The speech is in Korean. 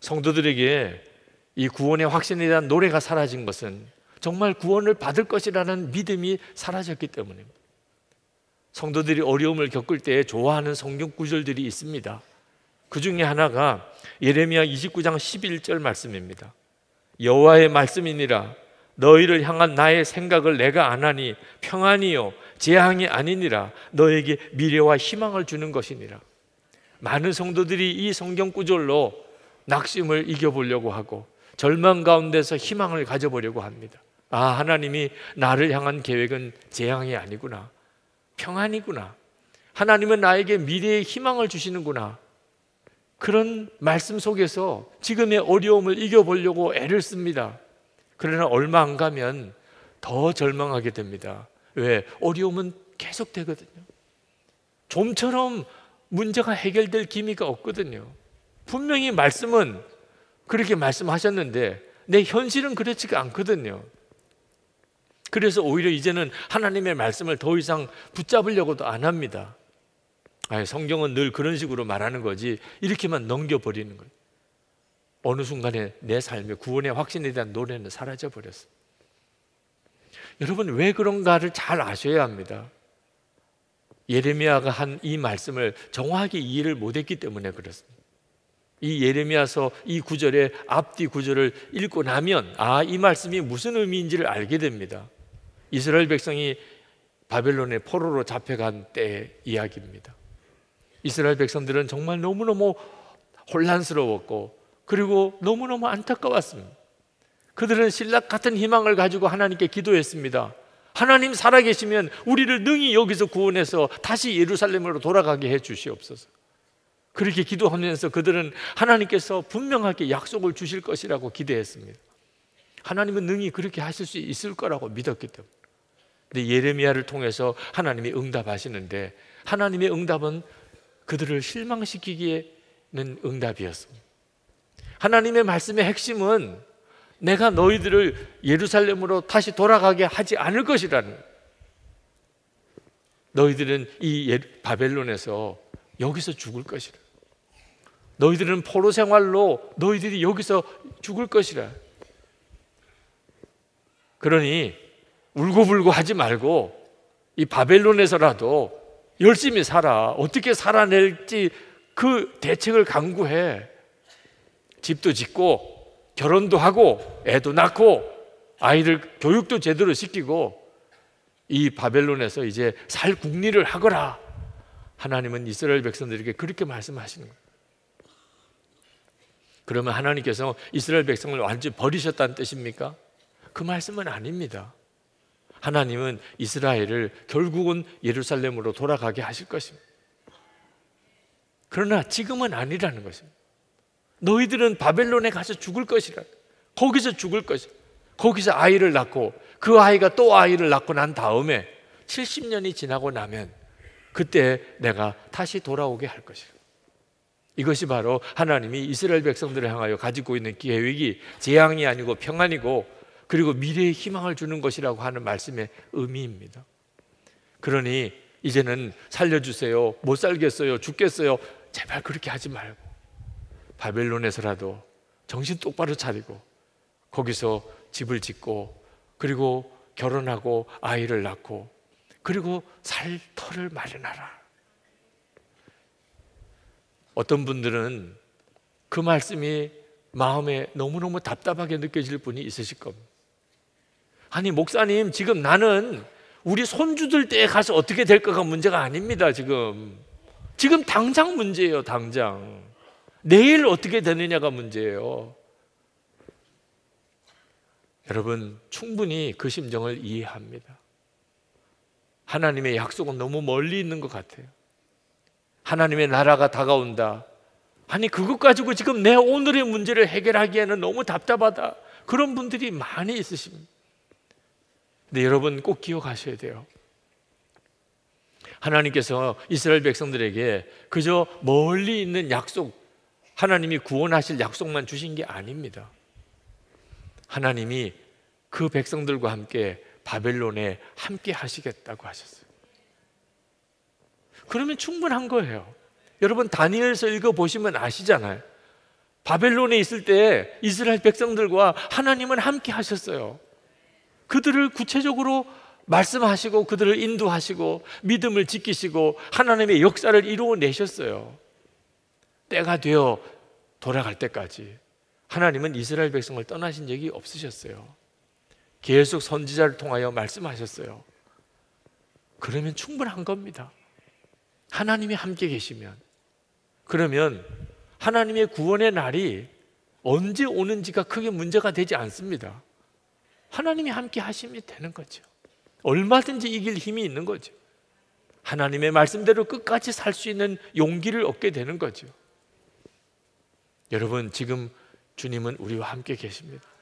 성도들에게 이 구원의 확신에 대한 노래가 사라진 것은 정말 구원을 받을 것이라는 믿음이 사라졌기 때문입니다. 성도들이 어려움을 겪을 때 좋아하는 성경 구절들이 있습니다. 그 중에 하나가 예레미야 29장 11절 말씀입니다. 여호와의 말씀이니라 너희를 향한 나의 생각을 내가 안하니 평안이요 재앙이 아니니라 너에게 미래와 희망을 주는 것이니라. 많은 성도들이 이 성경 구절로 낙심을 이겨보려고 하고 절망 가운데서 희망을 가져보려고 합니다. 아, 하나님이 나를 향한 계획은 재앙이 아니구나. 평안이구나. 하나님은 나에게 미래의 희망을 주시는구나. 그런 말씀 속에서 지금의 어려움을 이겨보려고 애를 씁니다. 그러나 얼마 안 가면 더 절망하게 됩니다. 왜? 어려움은 계속되거든요. 좀처럼 문제가 해결될 기미가 없거든요. 분명히 말씀은 그렇게 말씀하셨는데 내 현실은 그렇지가 않거든요. 그래서 오히려 이제는 하나님의 말씀을 더 이상 붙잡으려고도 안 합니다. 아니, 성경은 늘 그런 식으로 말하는 거지 이렇게만 넘겨버리는 거예요. 어느 순간에 내 삶의 구원의 확신에 대한 노래는 사라져 버렸어. 여러분 왜 그런가를 잘 아셔야 합니다. 예레미야가 한 이 말씀을 정확히 이해를 못했기 때문에 그렇습니다. 이 예레미야서 이 구절의 앞뒤 구절을 읽고 나면 아, 이 말씀이 무슨 의미인지를 알게 됩니다. 이스라엘 백성이 바벨론의 포로로 잡혀간 때의 이야기입니다. 이스라엘 백성들은 정말 너무너무 혼란스러웠고 그리고 너무너무 안타까웠습니다. 그들은 신락 같은 희망을 가지고 하나님께 기도했습니다. 하나님 살아계시면 우리를 능히 여기서 구원해서 다시 예루살렘으로 돌아가게 해 주시옵소서. 그렇게 기도하면서 그들은 하나님께서 분명하게 약속을 주실 것이라고 기대했습니다. 하나님은 능히 그렇게 하실 수 있을 거라고 믿었기 때문에. 근데 예레미야를 통해서 하나님이 응답하시는데 하나님의 응답은 그들을 실망시키기에는 응답이었습니다. 하나님의 말씀의 핵심은 내가 너희들을 예루살렘으로 다시 돌아가게 하지 않을 것이라는 너희들은 이 예, 바벨론에서 여기서 죽을 것이라. 너희들은 포로 생활로 너희들이 여기서 죽을 것이라. 그러니 울고불고 하지 말고 이 바벨론에서라도 열심히 살아. 어떻게 살아낼지 그 대책을 강구해. 집도 짓고 결혼도 하고 애도 낳고 아이들 교육도 제대로 시키고 이 바벨론에서 이제 살 국리를 하거라. 하나님은 이스라엘 백성들에게 그렇게 말씀하시는 거예요. 그러면 하나님께서 이스라엘 백성을 완전히 버리셨다는 뜻입니까? 그 말씀은 아닙니다. 하나님은 이스라엘을 결국은 예루살렘으로 돌아가게 하실 것입니다. 그러나 지금은 아니라는 것입니다. 너희들은 바벨론에 가서 죽을 것이라. 거기서 죽을 것이라. 거기서 아이를 낳고 그 아이가 또 아이를 낳고 난 다음에 70년이 지나고 나면 그때 내가 다시 돌아오게 할 것이다. 이것이 바로 하나님이 이스라엘 백성들을 향하여 가지고 있는 계획이 재앙이 아니고 평안이고 그리고 미래의 희망을 주는 것이라고 하는 말씀의 의미입니다. 그러니 이제는 살려주세요. 못 살겠어요. 죽겠어요. 제발 그렇게 하지 말고 바벨론에서라도 정신 똑바로 차리고 거기서 집을 짓고 그리고 결혼하고 아이를 낳고 그리고 살 터를 마련하라. 어떤 분들은 그 말씀이 마음에 너무너무 답답하게 느껴질 분이 있으실 겁니다. 아니, 목사님, 지금 나는 우리 손주들 때에 가서 어떻게 될 거가 문제가 아닙니다, 지금. 지금 당장 문제예요, 당장. 내일 어떻게 되느냐가 문제예요. 여러분, 충분히 그 심정을 이해합니다. 하나님의 약속은 너무 멀리 있는 것 같아요. 하나님의 나라가 다가온다. 아니, 그것 가지고 지금 내 오늘의 문제를 해결하기에는 너무 답답하다. 그런 분들이 많이 있으십니다. 근데 여러분 꼭 기억하셔야 돼요. 하나님께서 이스라엘 백성들에게 그저 멀리 있는 약속, 하나님이 구원하실 약속만 주신 게 아닙니다. 하나님이 그 백성들과 함께 바벨론에 함께 하시겠다고 하셨어요. 그러면 충분한 거예요. 여러분 다니엘서 읽어 보시면 아시잖아요. 바벨론에 있을 때 이스라엘 백성들과 하나님은 함께 하셨어요. 그들을 구체적으로 말씀하시고 그들을 인도하시고 믿음을 지키시고 하나님의 역사를 이루어 내셨어요. 때가 되어 돌아갈 때까지 하나님은 이스라엘 백성을 떠나신 적이 없으셨어요. 계속 선지자를 통하여 말씀하셨어요. 그러면 충분한 겁니다. 하나님이 함께 계시면. 그러면 하나님의 구원의 날이 언제 오는지가 크게 문제가 되지 않습니다. 하나님이 함께 하시면 되는 거죠. 얼마든지 이길 힘이 있는 거죠. 하나님의 말씀대로 끝까지 살 수 있는 용기를 얻게 되는 거죠. 여러분, 지금 주님은 우리와 함께 계십니다.